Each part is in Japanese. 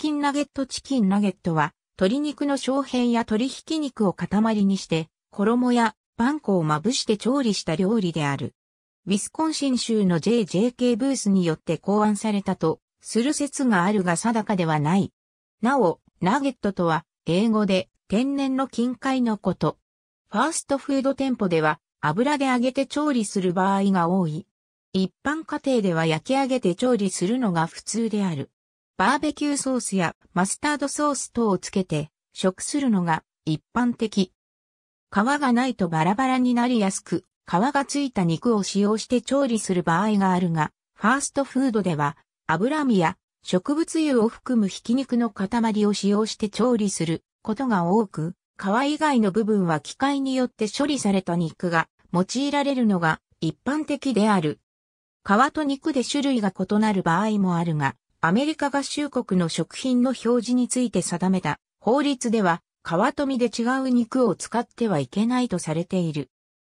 キンナゲットチキンナゲットは、鶏肉の小片や鶏ひき肉を塊にして、衣やパン粉をまぶして調理した料理である。ウィスコンシン州の JJK ブースによって考案されたと、する説があるが定かではない。なお、ナゲットとは、英語で天然の近海のこと。ファーストフード店舗では、油で揚げて調理する場合が多い。一般家庭では焼き上げて調理するのが普通である。バーベキューソースやマスタードソース等をつけて食するのが一般的。皮がないとバラバラになりやすく、皮がついた肉を使用して調理する場合があるが、ファーストフードでは油身や植物油を含むひき肉の塊を使用して調理することが多く、皮以外の部分は機械によって処理された肉が用いられるのが一般的である。皮と肉で種類が異なる場合もあるが、アメリカ合衆国の食品の表示について定めた法律では、皮と身で違う肉を使ってはいけないとされている。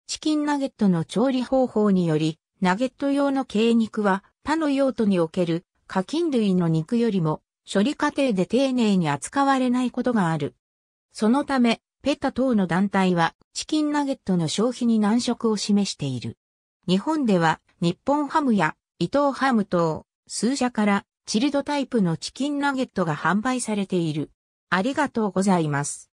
チキンナゲットの調理方法により、ナゲット用の鶏肉は他の用途における課金類の肉よりも処理過程で丁寧に扱われないことがある。そのため、ペタ等の団体はチキンナゲットの消費に難色を示している。日本では日本ハムや伊藤ハム等数社からチルドタイプのチキンナゲットが販売されている。ありがとうございます。